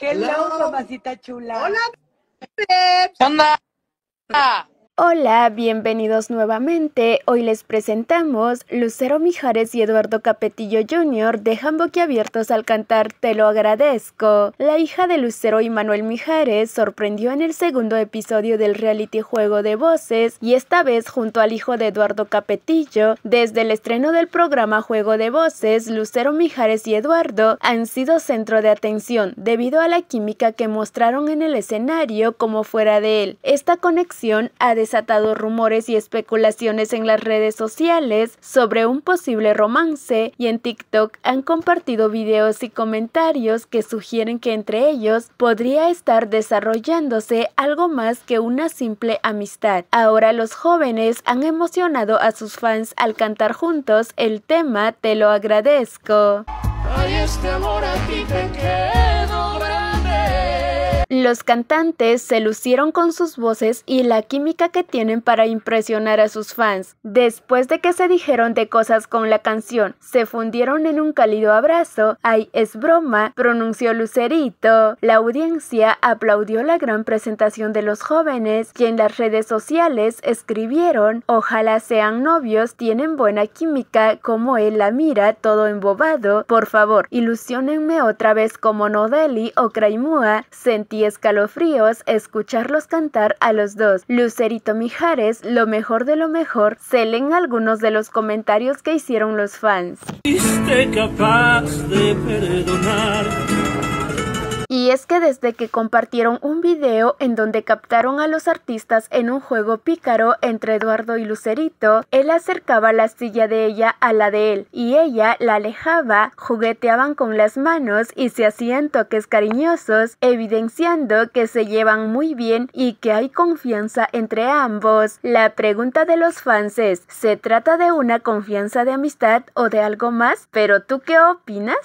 Hello, Hello. mamacita chula. Hola, ¿Qué onda? Hola, bienvenidos nuevamente. Hoy les presentamos Lucero Mijares y Eduardo Capetillo Jr. dejan boquiabiertos al cantar Te lo agradezco. La hija de Lucero y Manuel Mijares sorprendió en el segundo episodio del reality juego de voces y esta vez junto al hijo de Eduardo Capetillo. Desde el estreno del programa Juego de Voces, Lucero Mijares y Eduardo han sido centro de atención debido a la química que mostraron en el escenario como fuera de él. Esta conexión ha desatado rumores y especulaciones en las redes sociales sobre un posible romance y en TikTok han compartido videos y comentarios que sugieren que entre ellos podría estar desarrollándose algo más que una simple amistad. Ahora los jóvenes han emocionado a sus fans al cantar juntos el tema Te lo agradezco. este los cantantes se lucieron con sus voces y la química que tienen para impresionar a sus fans. Después de que se dijeron de cosas con la canción, se fundieron en un cálido abrazo. Ay, es broma, pronunció Lucerito. La audiencia aplaudió la gran presentación de los jóvenes y en las redes sociales escribieron, ojalá sean novios, tienen buena química, como él la mira, todo embobado, por favor, ilusionenme otra vez como Nodeli o Kraimua, sentí y escalofríos escucharlos cantar a los dos. Lucerito Mijares, lo mejor de lo mejor, se leen algunos de los comentarios que hicieron los fans. Y es que desde que compartieron un video en donde captaron a los artistas en un juego pícaro entre Eduardo y Lucerito, él acercaba la silla de ella a la de él y ella la alejaba, jugueteaban con las manos y se hacían toques cariñosos, evidenciando que se llevan muy bien y que hay confianza entre ambos. La pregunta de los fans es, ¿se trata de una confianza de amistad o de algo más? ¿Pero tú qué opinas?